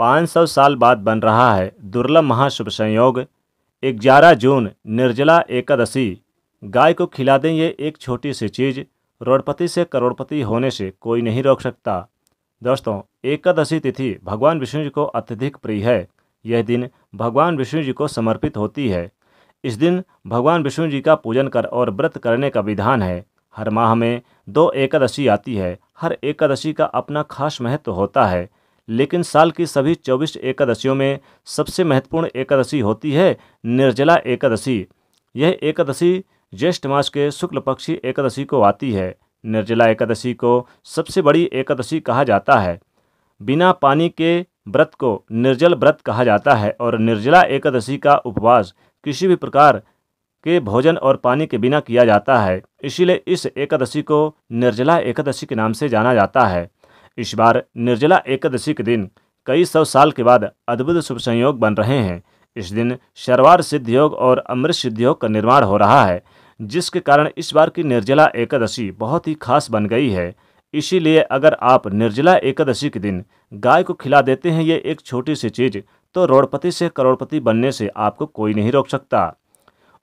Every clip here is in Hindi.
पाँच सौ साल बाद बन रहा है दुर्लभ महाशुभ संयोग ग्यारह जून निर्जला एकादशी गाय को खिला दें ये एक छोटी सी चीज़ करोड़पति से करोड़पति होने से कोई नहीं रोक सकता दोस्तों एकादशी तिथि भगवान विष्णु जी को अत्यधिक प्रिय है यह दिन भगवान विष्णु जी को समर्पित होती है इस दिन भगवान विष्णु जी का पूजन कर और व्रत करने का विधान है हर माह में दो एकादशी आती है हर एकादशी का अपना खास महत्व होता है लेकिन साल की सभी चौबीस एकादशियों में सबसे महत्वपूर्ण एकादशी होती है निर्जला एकादशी यह एकादशी ज्येष्ठ मास के शुक्ल पक्षी एकादशी को आती है निर्जला एकादशी को सबसे बड़ी एकादशी कहा जाता है बिना पानी के व्रत को निर्जल व्रत कहा जाता है और निर्जला एकादशी का उपवास किसी भी प्रकार के भोजन और पानी के बिना किया जाता है इसीलिए इस एकादशी को निर्जला एकादशी के नाम से जाना जाता है इस बार निर्जला एकादशी के दिन कई सौ साल के बाद अद्भुत शुभ संयोग बन रहे हैं इस दिन शर्वार सिद्ध योग और अमृत सिद्ध योग का निर्माण हो रहा है जिसके कारण इस बार की निर्जला एकादशी बहुत ही खास बन गई है इसीलिए अगर आप निर्जला एकादशी के दिन गाय को खिला देते हैं ये एक छोटी सी चीज़ तो रोड़पति से करोड़पति बनने से आपको कोई नहीं रोक सकता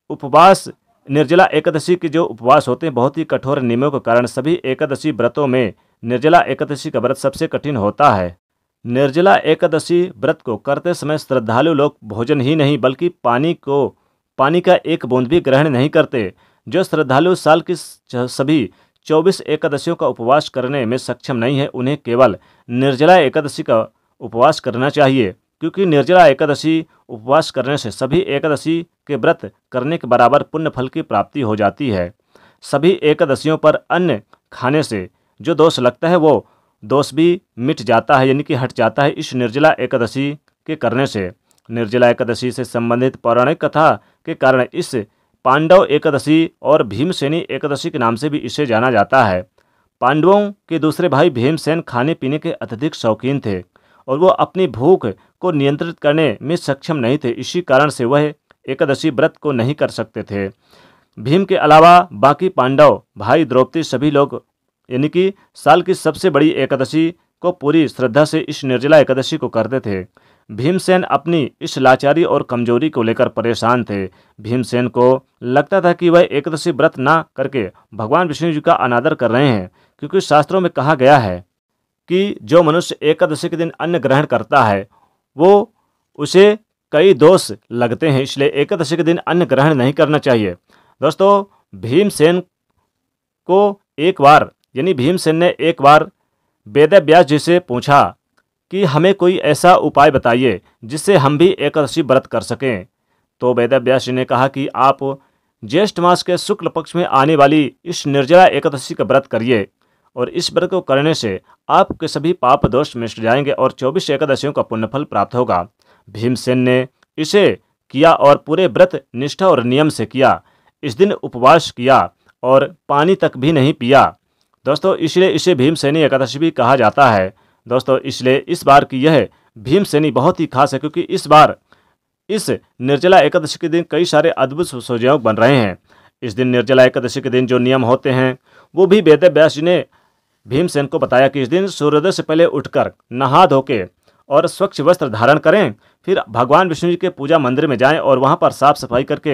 उपवास निर्जला एकादशी के जो उपवास होते हैं बहुत ही कठोर नियमों के कारण सभी एकादशी व्रतों में निर्जला एकादशी का व्रत सबसे कठिन होता है निर्जला एकादशी व्रत को करते समय श्रद्धालु लोग भोजन ही नहीं बल्कि पानी को पानी का एक बूंद भी ग्रहण नहीं करते जो श्रद्धालु साल की सभी चौबीस एकादशियों का उपवास करने में सक्षम नहीं है उन्हें केवल निर्जला एकादशी का उपवास करना चाहिए क्योंकि निर्जला एकादशी उपवास करने से सभी एकादशी के व्रत करने के बराबर पुण्य फल की प्राप्ति हो जाती है सभी एकादशियों पर अन्य खाने से जो दोष लगता है वो दोष भी मिट जाता है यानी कि हट जाता है इस निर्जला एकादशी के करने से निर्जला एकादशी से संबंधित पौराणिक कथा के कारण इस पांडव एकादशी और भीमसेनी एकादशी के नाम से भी इसे जाना जाता है पांडवों के दूसरे भाई भीमसेन खाने पीने के अत्यधिक शौकीन थे और वो अपनी भूख को नियंत्रित करने में सक्षम नहीं थे इसी कारण से वह एकादशी व्रत को नहीं कर सकते थे भीम के अलावा बाकी पांडव भाई द्रौपदी सभी लोग यानी कि साल की सबसे बड़ी एकादशी को पूरी श्रद्धा से इस निर्जला एकादशी को करते थे भीमसेन अपनी इस लाचारी और कमजोरी को लेकर परेशान थे भीमसेन को लगता था कि वह एकादशी व्रत ना करके भगवान विष्णु जी का अनादर कर रहे हैं क्योंकि शास्त्रों में कहा गया है कि जो मनुष्य एकादशी के दिन अन्न ग्रहण करता है वो उसे कई दोष लगते हैं इसलिए एकादशी के दिन अन्न ग्रहण नहीं करना चाहिए दोस्तों भीमसेन को एक बार यानी भीमसेन ने एक बार वेद व्यास जी से पूछा कि हमें कोई ऐसा उपाय बताइए जिससे हम भी एकादशी व्रत कर सकें तो वेद व्यास जी ने कहा कि आप ज्येष्ठ मास के शुक्ल पक्ष में आने वाली इस निर्जला एकादशी का व्रत करिए और इस व्रत को करने से आपके सभी पाप दोष मिट जाएंगे और चौबीस एकादशियों का पुण्यफल प्राप्त होगा भीमसेन ने इसे किया और पूरे व्रत निष्ठा और नियम से किया इस दिन उपवास किया और पानी तक भी नहीं पिया दोस्तों इसलिए इसे भीमसेनी एकादशी भी कहा जाता है दोस्तों इसलिए इस बार की यह भीमसेनी बहुत ही खास है क्योंकि इस बार इस निर्जला एकादशी के दिन कई सारे अद्भुत सुझयोग बन रहे हैं इस दिन निर्जला एकादशी के दिन जो नियम होते हैं वो भी वेद व्यास जी ने भीमसेन को बताया कि इस दिन सूर्योदय से पहले उठकर नहा धोके और स्वच्छ वस्त्र धारण करें फिर भगवान विष्णु जी के पूजा मंदिर में जाएं और वहां पर साफ सफाई करके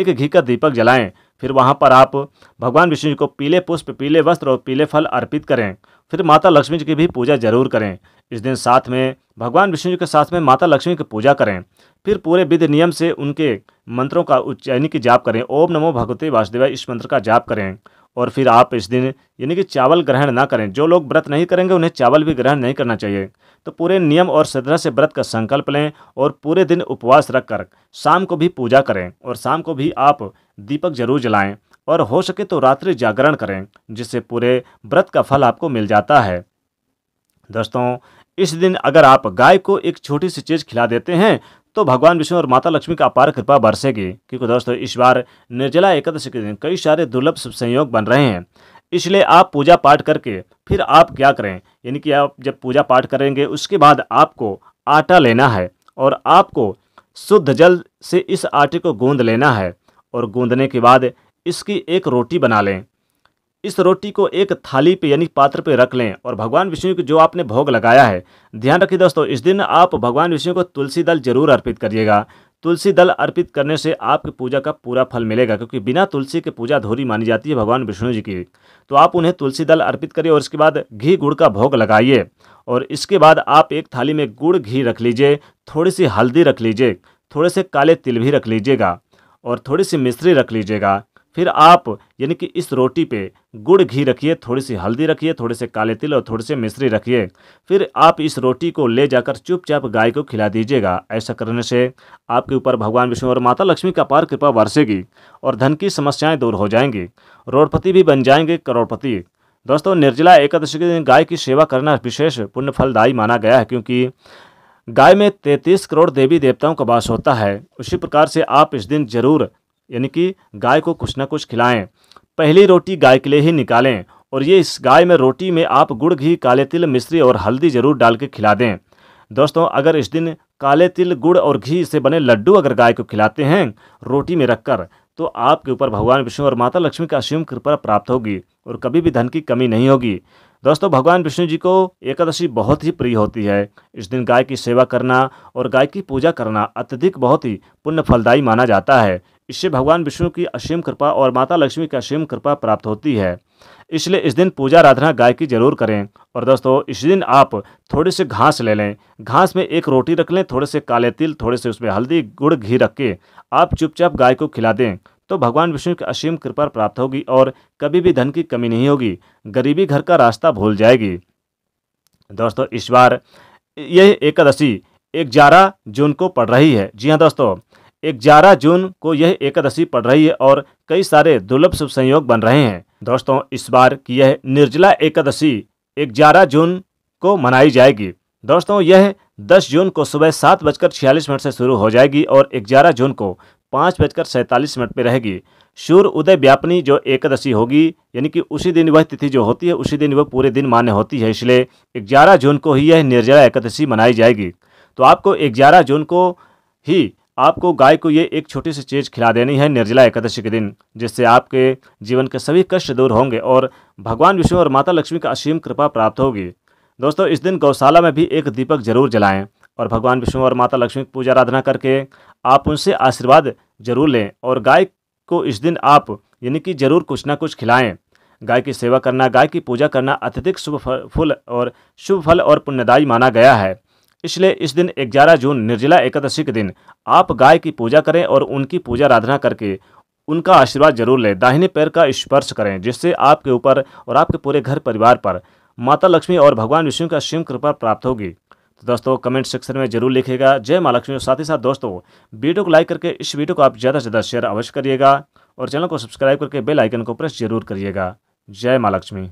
एक घी का दीपक जलाएं फिर वहाँ पर आप भगवान विष्णु जी को पीले पुष्प पीले वस्त्र और पीले फल अर्पित करें फिर माता लक्ष्मी जी की भी पूजा जरूर करें इस दिन साथ में भगवान विष्णु जी के साथ में माता लक्ष्मी की पूजा करें फिर पूरे विधि नियम से उनके मंत्रों का उच्चारणी की जाप करें ओम नमो भगवते वासुदेवाय इस मंत्र का जाप करें और फिर आप इस दिन यानी कि चावल ग्रहण ना करें जो लोग व्रत नहीं करेंगे उन्हें चावल भी ग्रहण नहीं करना चाहिए तो पूरे नियम और श्रद्धा से व्रत का संकल्प लें और पूरे दिन उपवास रखकर शाम को भी पूजा करें और शाम को भी आप दीपक जरूर जलाएं और हो सके तो रात्रि जागरण करें जिससे पूरे व्रत का फल आपको मिल जाता है दोस्तों इस दिन अगर आप गाय को एक छोटी सी चीज़ खिला देते हैं तो भगवान विष्णु और माता लक्ष्मी का अपार कृपा बरसेगी क्योंकि दोस्तों इस बार निर्जला एकादशी के दिन कई सारे दुर्लभ शुभ संयोग बन रहे हैं इसलिए आप पूजा पाठ करके फिर आप क्या करें यानी कि आप जब पूजा पाठ करेंगे उसके बाद आपको आटा लेना है और आपको शुद्ध जल से इस आटे को गूंद लेना है और गूंदने के बाद इसकी एक रोटी बना लें इस रोटी को एक थाली पे यानी पात्र पे रख लें और भगवान विष्णु को जो आपने भोग लगाया है ध्यान रखिए दोस्तों इस दिन आप भगवान विष्णु को तुलसी दल जरूर अर्पित करिएगा तुलसी दल अर्पित करने से आपकी पूजा का पूरा फल मिलेगा क्योंकि बिना तुलसी के पूजा अधूरी मानी जाती है भगवान विष्णु जी की तो आप उन्हें तुलसी दल अर्पित करिए और इसके बाद घी गुड़ का भोग लगाइए और इसके बाद आप एक थाली में गुड़ घी रख लीजिए थोड़ी सी हल्दी रख लीजिए थोड़े से काले तिल भी रख लीजिएगा और थोड़ी सी मिश्री रख लीजिएगा फिर आप यानी कि इस रोटी पे गुड़ घी रखिए थोड़ी सी हल्दी रखिए थोड़े से काले तिल और थोड़े से मिश्री रखिए फिर आप इस रोटी को ले जाकर चुपचाप गाय को खिला दीजिएगा ऐसा करने से आपके ऊपर भगवान विष्णु और माता लक्ष्मी का पार कृपा बरसेगी और धन की समस्याएं दूर हो जाएंगी रोड़पति भी बन जाएंगे करोड़पति दोस्तों निर्जला एकादशी के दिन गाय की सेवा करना विशेष पुण्य फलदायी माना गया है क्योंकि गाय में तैतीस करोड़ देवी देवताओं का वास होता है उसी प्रकार से आप इस दिन जरूर यानी कि गाय को कुछ ना कुछ खिलाएं पहली रोटी गाय के लिए ही निकालें और ये इस गाय में रोटी में आप गुड़ घी काले तिल मिश्री और हल्दी जरूर डाल के खिला दें दोस्तों अगर इस दिन काले तिल गुड़ और घी से बने लड्डू अगर गाय को खिलाते हैं रोटी में रखकर तो आपके ऊपर भगवान विष्णु और माता लक्ष्मी का असीम कृपा प्राप्त होगी और कभी भी धन की कमी नहीं होगी दोस्तों भगवान विष्णु जी को एकादशी बहुत ही प्रिय होती है इस दिन गाय की सेवा करना और गाय की पूजा करना अत्यधिक बहुत ही पुण्य फलदायी माना जाता है इससे भगवान विष्णु की असीम कृपा और माता लक्ष्मी की असीम कृपा प्राप्त होती है इसलिए इस दिन पूजा आराधना गाय की जरूर करें और दोस्तों इस दिन आप थोड़े से घास ले लें घास में एक रोटी रख लें थोड़े से काले तिल थोड़े से उसमें हल्दी गुड़ घी रख के आप चुपचाप गाय को खिला दें तो भगवान विष्णु की असीम कृपा प्राप्त होगी और कभी भी धन की कमी नहीं होगी गरीबी घर का रास्ता भूल जाएगी दोस्तों इस बार यह एकादशी ग्यारह जून को पड़ रही है जी हाँ दोस्तों ग्यारह जून को यह एकादशी पड़ रही है और कई सारे दुर्लभ शुभ संयोग बन रहे हैं दोस्तों इस बार की यह निर्जला एकादशी ग्यारह जून को मनाई जाएगी दोस्तों यह 10 जून को सुबह सात बजकर छियालीस मिनट से शुरू हो जाएगी और 11 जून को पाँच बजकर सैंतालीस मिनट पर रहेगी सूर्य उदय व्यापनी जो एकादशी होगी यानी कि उसी दिन वह तिथि जो होती है उसी दिन वह पूरे दिन मान्य होती है इसलिए ग्यारह जून को ही यह निर्जला एकादशी मनाई जाएगी तो आपको ग्यारह जून को ही आपको गाय को ये एक छोटी सी चीज़ खिला देनी है निर्जला एकादशी के दिन जिससे आपके जीवन के सभी कष्ट दूर होंगे और भगवान विष्णु और माता लक्ष्मी का असीम कृपा प्राप्त होगी दोस्तों इस दिन गौशाला में भी एक दीपक जरूर जलाएं और भगवान विष्णु और माता लक्ष्मी की पूजा आराधना करके आप उनसे आशीर्वाद जरूर लें और गाय को इस दिन आप यानी कि जरूर कुछ ना कुछ खिलाएं गाय की सेवा करना गाय की पूजा करना अत्यधिक शुभ फल और शुभ फल और पुण्यदायी माना गया है इसलिए इस दिन 11 जून निर्जला एकादशी के दिन आप गाय की पूजा करें और उनकी पूजा आराधना करके उनका आशीर्वाद जरूर लें दाहिने पैर का स्पर्श करें जिससे आपके ऊपर और आपके पूरे घर परिवार पर माता लक्ष्मी और भगवान विष्णु का शिव कृपा प्राप्त होगी तो दोस्तों कमेंट सेक्शन में जरूर लिखेगा जय महालक्ष्मी साथ ही साथ दोस्तों वीडियो को लाइक करके इस वीडियो को आप ज़्यादा से ज़्यादा शेयर अवश्य करिएगा और चैनल को सब्सक्राइब करके बेल आइकन को प्रेस जरूर करिएगा जय महालक्ष्मी